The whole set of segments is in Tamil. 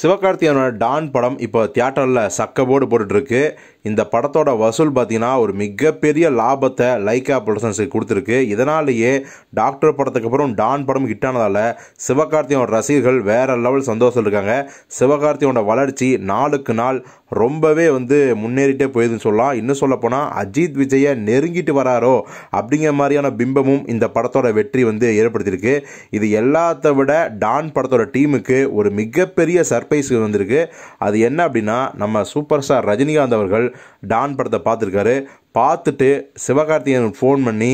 சிவகார்த்திகேயனோட டான் படம் இப்போ தியேட்டரில் சக்க போர்டு போட்டுட்ருக்கு இந்த படத்தோட வசூல் பார்த்தீங்கன்னா ஒரு மிகப்பெரிய லாபத்தை லைக்கா ப்ரொடக்ஷன்ஸுக்கு கொடுத்துருக்கு இதனாலேயே டாக்டர் படத்துக்கு அப்புறம் டான் படம் ஹிட் ஆனதால் சிவகார்த்தியோட ரசிகர்கள் வேறு லெவல் சந்தோஷம் இருக்காங்க சிவகார்த்தியோட வளர்ச்சி நாளுக்கு நாள் ரொம்பவே வந்து முன்னேறிட்டே போயிடுதுன்னு சொல்லலாம் இன்னும் சொல்லப்போனால் அஜித் விஜயை நெருங்கிட்டு வராரோ அப்படிங்கிற மாதிரியான பிம்பமும் இந்த படத்தோட வெற்றி வந்து ஏற்படுத்தியிருக்கு இது எல்லாத்த விட டான் படத்தோட டீமுக்கு ஒரு மிகப்பெரிய சர் சர்ப்ரைஸ் வந்திருக்கு அது என்ன அப்படின்னா நம்ம சூப்பர் ஸ்டார் ரஜினிகாந்த் அவர்கள் டான் படத்தை பார்த்துருக்காரு பார்த்துட்டு சிவகார்த்திகேயன் ஃபோன் பண்ணி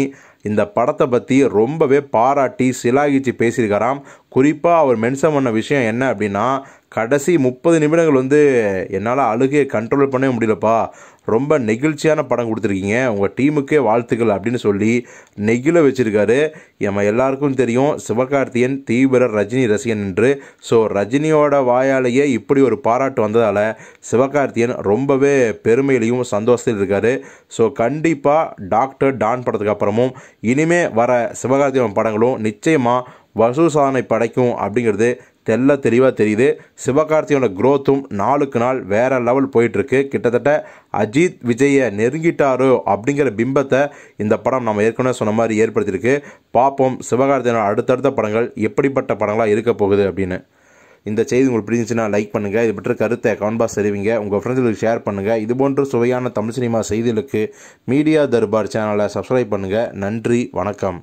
இந்த படத்தை பற்றி ரொம்பவே பாராட்டி சிலாகிச்சு பேசியிருக்காராம் குறிப்பாக அவர் மென்ஷன் பண்ண விஷயம் என்ன அப்படின்னா கடைசி முப்பது நிமிடங்கள் வந்து என்னால் அழுகையை கண்ட்ரோல் பண்ணவே முடியலப்பா ரொம்ப நெகிழ்ச்சியான படம் கொடுத்துருக்கீங்க உங்கள் டீமுக்கே வாழ்த்துக்கள் அப்படின்னு சொல்லி நெகிழ வச்சுருக்காரு நம்ம எல்லாருக்கும் தெரியும் சிவகார்த்தியன் தீவிர ரஜினி ரசிகன் என்று ஸோ ரஜினியோட வாயாலேயே இப்படி ஒரு பாராட்டு வந்ததால் சிவகார்த்தியன் ரொம்பவே பெருமையிலையும் சந்தோஷத்தில் இருக்கார் ஸோ கண்டிப்பாக டாக்டர் டான் படத்துக்கு அப்புறமும் இனிமே வர சிவகார்த்திகேயன் படங்களும் நிச்சயமாக வசூல் சாதனை படைக்கும் அப்படிங்கிறது தெல்ல தெளிவாக தெரியுது சிவகார்த்தியோட குரோத்தும் நாளுக்கு நாள் வேறு லெவல் போயிட்டுருக்கு கிட்டத்தட்ட அஜித் விஜயை நெருங்கிட்டாரோ அப்படிங்கிற பிம்பத்தை இந்த படம் நம்ம ஏற்கனவே சொன்ன மாதிரி ஏற்படுத்தியிருக்கு பார்ப்போம் சிவகார்த்தியோட அடுத்தடுத்த படங்கள் எப்படிப்பட்ட படங்களாக இருக்க போகுது அப்படின்னு இந்த செய்தி உங்களுக்கு பிடிச்சிருந்துச்சுன்னா லைக் பண்ணுங்கள் இது பற்றி கருத்தை கமெண்ட் பாக்ஸ் தெரிவிங்க உங்கள் ஃப்ரெண்ட்ஸுக்கு ஷேர் பண்ணுங்கள் இது போன்ற சுவையான தமிழ் சினிமா செய்திகளுக்கு மீடியா தர்பார் சேனலை சப்ஸ்கிரைப் பண்ணுங்கள் நன்றி வணக்கம்